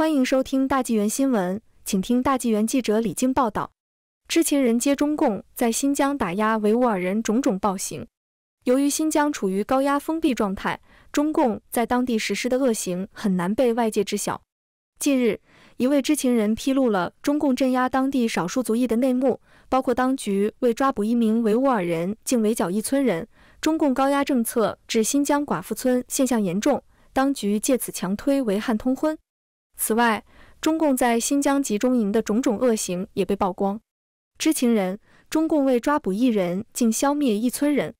欢迎收听大纪元新闻，请听大纪元记者李静报道：知情人接中共在新疆打压维吾尔人种种暴行。由于新疆处于高压封闭状态，中共在当地实施的恶行很难被外界知晓。近日，一位知情人披露了中共镇压当地少数族裔的内幕，包括当局为抓捕一名维吾尔人竟围剿一村人，中共高压政策致新疆寡妇村现象严重，当局借此强推维汉通婚。此外，中共在新疆集中营的种种恶行也被曝光。知情人：中共为抓捕一人，竟消灭一村人。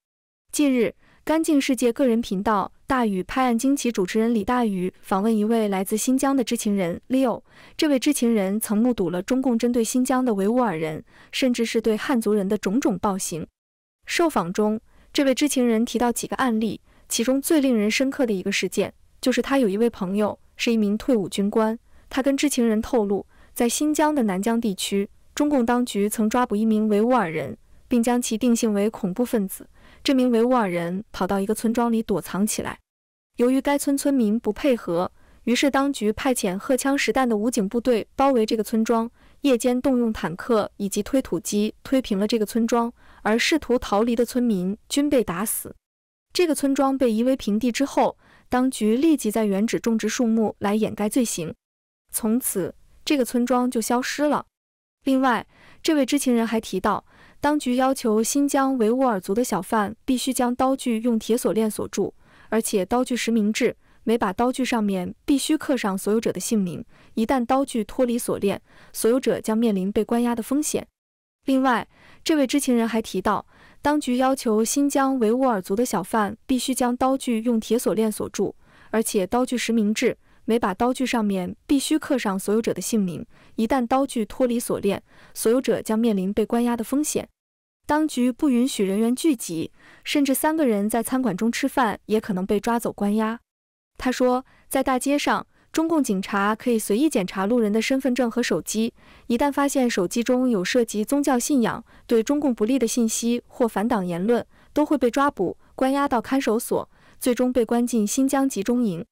近日，干净世界个人频道“大宇拍案惊奇”主持人李大宇访问一位来自新疆的知情人 Leo。这位知情人曾目睹了中共针对新疆的维吾尔人，甚至是对汉族人的种种暴行。受访中，这位知情人提到几个案例，其中最令人深刻的一个事件。就是他有一位朋友是一名退伍军官，他跟知情人透露，在新疆的南疆地区，中共当局曾抓捕一名维吾尔人，并将其定性为恐怖分子。这名维吾尔人跑到一个村庄里躲藏起来，由于该村村民不配合，于是当局派遣荷枪实弹的武警部队包围这个村庄，夜间动用坦克以及推土机推平了这个村庄，而试图逃离的村民均被打死。这个村庄被夷为平地之后。当局立即在原址种植树木来掩盖罪行，从此这个村庄就消失了。另外，这位知情人还提到，当局要求新疆维吾尔族的小贩必须将刀具用铁锁链锁住，而且刀具实名制，每把刀具上面必须刻上所有者的姓名。一旦刀具脱离锁链，所有者将面临被关押的风险。另外，这位知情人还提到，当局要求新疆维吾尔族的小贩必须将刀具用铁锁链锁住，而且刀具实名制，每把刀具上面必须刻上所有者的姓名。一旦刀具脱离锁链，所有者将面临被关押的风险。当局不允许人员聚集，甚至三个人在餐馆中吃饭也可能被抓走关押。他说，在大街上。中共警察可以随意检查路人的身份证和手机，一旦发现手机中有涉及宗教信仰、对中共不利的信息或反党言论，都会被抓捕、关押到看守所，最终被关进新疆集中营。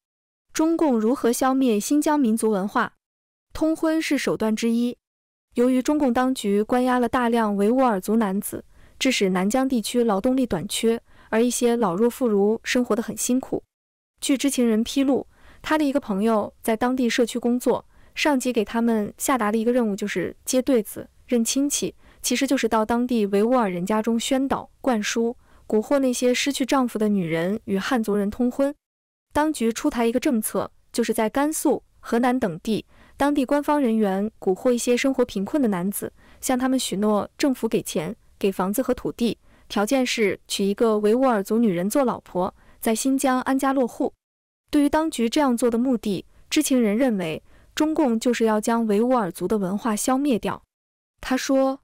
中共如何消灭新疆民族文化？通婚是手段之一。由于中共当局关押了大量维吾尔族男子，致使南疆地区劳动力短缺，而一些老弱妇孺生活得很辛苦。据知情人披露。他的一个朋友在当地社区工作，上级给他们下达的一个任务就是接对子、认亲戚，其实就是到当地维吾尔人家中宣导、灌输、蛊惑那些失去丈夫的女人与汉族人通婚。当局出台一个政策，就是在甘肃、河南等地，当地官方人员蛊惑一些生活贫困的男子，向他们许诺政府给钱、给房子和土地，条件是娶一个维吾尔族女人做老婆，在新疆安家落户。对于当局这样做的目的，知情人认为，中共就是要将维吾尔族的文化消灭掉。他说，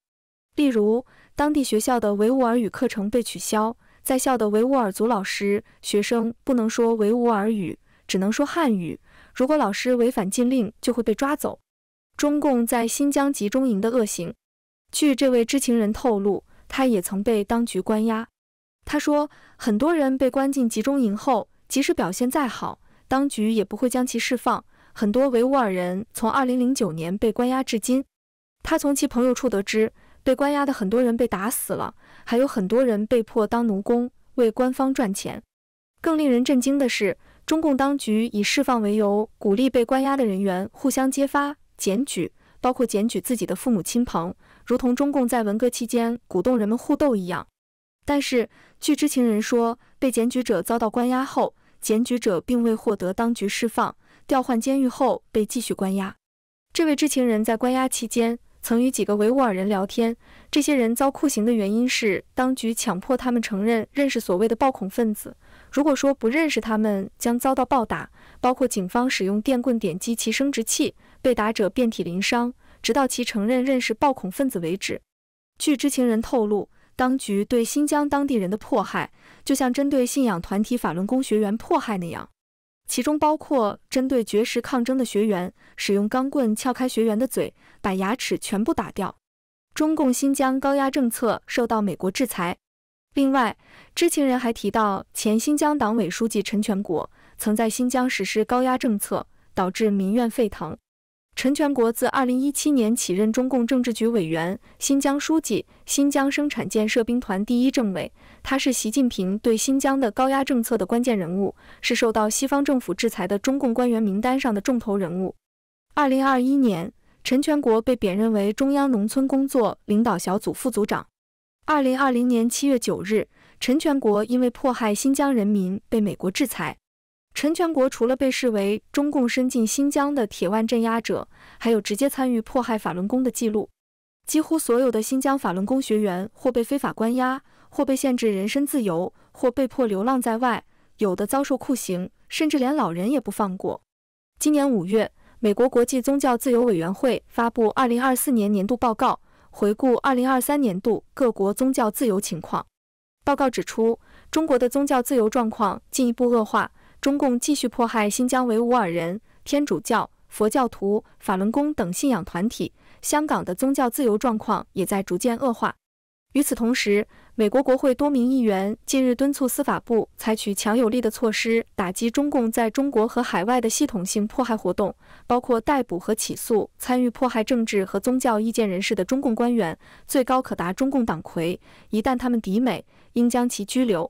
例如当地学校的维吾尔语课程被取消，在校的维吾尔族老师、学生不能说维吾尔语，只能说汉语。如果老师违反禁令，就会被抓走。中共在新疆集中营的恶行，据这位知情人透露，他也曾被当局关押。他说，很多人被关进集中营后。即使表现再好，当局也不会将其释放。很多维吾尔人从2009年被关押至今。他从其朋友处得知，被关押的很多人被打死了，还有很多人被迫当奴工为官方赚钱。更令人震惊的是，中共当局以释放为由，鼓励被关押的人员互相揭发、检举，包括检举自己的父母亲朋，如同中共在文革期间鼓动人们互斗一样。但是，据知情人说。被检举者遭到关押后，检举者并未获得当局释放，调换监狱后被继续关押。这位知情人在关押期间曾与几个维吾尔人聊天，这些人遭酷刑的原因是当局强迫他们承认认识所谓的暴恐分子。如果说不认识，他们将遭到暴打，包括警方使用电棍点击其生殖器，被打者遍体鳞伤，直到其承认认识暴恐分子为止。据知情人透露。当局对新疆当地人的迫害，就像针对信仰团体法轮功学员迫害那样，其中包括针对绝食抗争的学员使用钢棍撬开学员的嘴，把牙齿全部打掉。中共新疆高压政策受到美国制裁。另外，知情人还提到，前新疆党委书记陈全国曾在新疆实施高压政策，导致民怨沸腾。陈全国自2017年起任中共政治局委员、新疆书记、新疆生产建设兵团第一政委。他是习近平对新疆的高压政策的关键人物，是受到西方政府制裁的中共官员名单上的重头人物。2021年，陈全国被贬任为中央农村工作领导小组副组长。2020年7月9日，陈全国因为迫害新疆人民被美国制裁。陈全国除了被视为中共伸进新疆的铁腕镇压者，还有直接参与迫害法轮功的记录。几乎所有的新疆法轮功学员，或被非法关押，或被限制人身自由，或被迫流浪在外，有的遭受酷刑，甚至连老人也不放过。今年五月，美国国际宗教自由委员会发布二零二四年年度报告，回顾二零二三年度各国宗教自由情况。报告指出，中国的宗教自由状况进一步恶化。中共继续迫害新疆维吾尔人、天主教、佛教徒、法轮功等信仰团体。香港的宗教自由状况也在逐渐恶化。与此同时，美国国会多名议员近日敦促司法部采取强有力的措施，打击中共在中国和海外的系统性迫害活动，包括逮捕和起诉参与迫害政治和宗教意见人士的中共官员，最高可达中共党魁。一旦他们敌美，应将其拘留。